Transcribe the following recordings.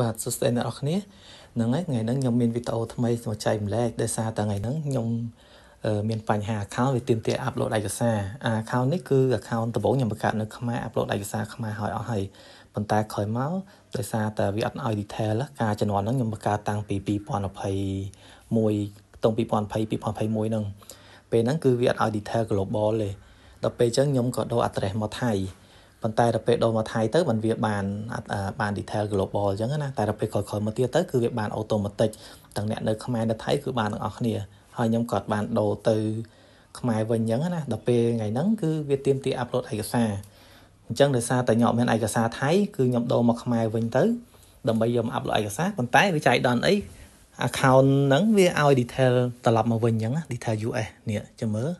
បាទសួស្តីអ្នកនរគ្នាហ្នឹងហើយថ្ងៃហ្នឹងខ្ញុំមានវីដេអូថ្មីមកចែកម្លែកដោយសារតែថ្ងៃហ្នឹងខ្ញុំមានបញ្ហា account វាទាមទារ upload ឯកសារ account នេះគឺ account ដំបូងខ្ញុំបង្កើតនៅខ្មែរ upload ឯកសារខ្មែរហើយអស់ហើយប៉ុន្តែក្រោយមកដោយសារតែវាអត់ឲ្យ detail ការជំនាន់ហ្នឹងខ្ញុំបង្កើតតាំងពី2021តុង2020 2021ហ្នឹងពេលហ្នឹងគឺវាអត់ឲ្យ detail global ទេដល់ពេលអញ្ចឹងខ្ញុំក៏ដូរ address មកថៃប៉ុន្តែដល់ពេលដូរមកថៃទៅមិនវាបានបាន detail global អញ្ចឹងណាតែដល់ពេលក្រោយៗមកទៀតទៅគឺវាបាន automatic ទាំងអ្នកនៅខ្មែរនៅថៃគឺបានទាំងអស់គ្នាហើយខ្ញុំក៏បានដូរទៅខ្មែរវិញអញ្ចឹងណាដល់ពេលថ្ងៃហ្នឹងគឺវាទៀមទា upload ឯកសារអញ្ចឹងដោយសារតែខ្ញុំអត់មានឯកសារថៃគឺខ្ញុំដូរមកខ្មែរវិញទៅដើម្បីយកមក upload ឯកសារប៉ុន្តែវាចៃដន្យអី account ហ្នឹងវាឲ្យ detail ត្រឡប់មកវិញអញ្ចឹងណា detail US នេះចាំមើល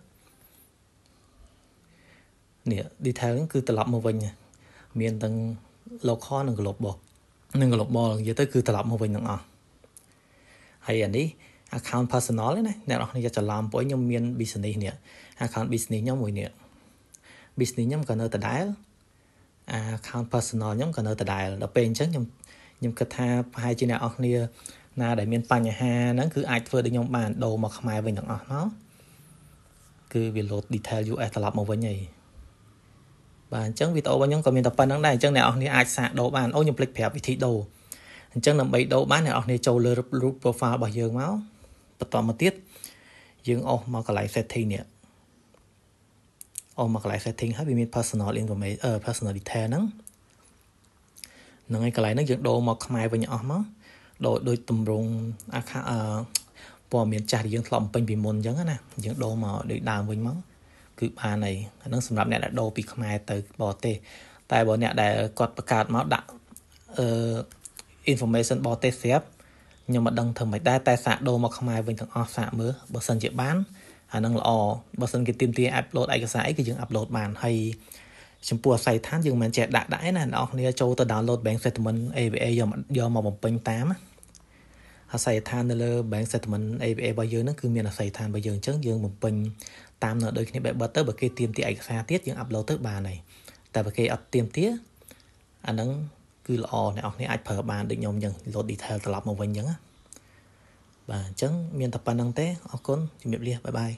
នេះ detail គឺត្រឡប់មកវិញមានទាំង local និង global និង global និយាយទៅគឺត្រឡប់មកវិញទាំងអស់ហើយអានេះ account personal ណាអ្នកនរគ្នាច្រឡំពួកខ្ញុំមាន business នេះ account business ខ្ញុំមួយនេះ business ខ្ញុំក៏នៅដដែល account personal ខ្ញុំក៏នៅដដែលដល់ពេលអញ្ចឹងខ្ញុំខ្ញុំគិតថាប្រហែលជាអ្នកនរគ្នាណាដែលមានបញ្ហាហ្នឹងគឺអាចធ្វើដូចខ្ញុំបានដូរមកខ្មែរវិញទាំងអស់មកគឺវា load detail US ត្រឡប់មកវិញហើយបាទអញ្ចឹងវីដេអូរបស់ខ្ញុំក៏មានតែប៉ុណ្្នឹងដែរអញ្ចឹងអ្នកអស់គ្នាអាចសាកដូរបានអូខ្ញុំភ្លេចប្រាប់វិធីដូរអញ្ចឹងដើម្បីដូរបានអ្នកអស់គ្នាចូលលើរូប profile របស់យើងមកបន្តមកទៀតយើងអស់មកកន្លែង setting នេះអស់មកកន្លែង setting ហើយវាមាន personal information អឺ personal detail ហ្នឹងហ្នឹងហើយកន្លែងហ្នឹងយើងដូរមកខ្មែរវិញអស់មកដូរដូចតម្រងអាខាអឺព័ត៌មានចាស់ដែលយើងធ្លាប់បំពេញពីមុនអញ្ចឹងណាយើងដូរមកដូចដើមវិញមកគឺបានហើយអានឹងសម្រាប់អ្នកដែលដូរពីខ្មែរទៅបរទេសតែបើអ្នកដែលគាត់បង្កើតមកដាក់អឺ information បរទេសស្រាប់ខ្ញុំមិនដឹងធ្វើម៉េចដែរតែសាកដូរមកខ្មែរវិញទាំងអស់សាកមើលបើសិនជាបានអានឹងល្អបើសិនគេទាមទារ upload ឯកសារអីគឺយើង upload បានហើយចំពោះអាស័យដ្ឋានយើងមិនចេះដាក់ដាក់ឯណាអ្នកនរគ្នាចូលទៅ download bank settlement AVA យកយកមកបំពេញតាមណាអាស័យដ្ឋាននៅលើ bank statement APA របស់យើងហ្នឹងគឺមានអាស័យដ្ឋានរបស់យើងអញ្ចឹងយើងបំពេញតាមនៅដូចគ្នាបែបបတ်ទៅបើគេទាមទារឯកសារទៀតយើង upload ទៅបានហើយតែបើគេអត់ទាមទារអាហ្នឹងគឺល្អអ្នកនរគ្នាអាចប្រើបានដូចខ្ញុំអញ្ចឹង load detail ត្រឡប់មកវិញអញ្ចឹងណាបាទអញ្ចឹងមានតែប៉ុណ្្នឹងទេអរគុណជំរាបលាបាយបាយ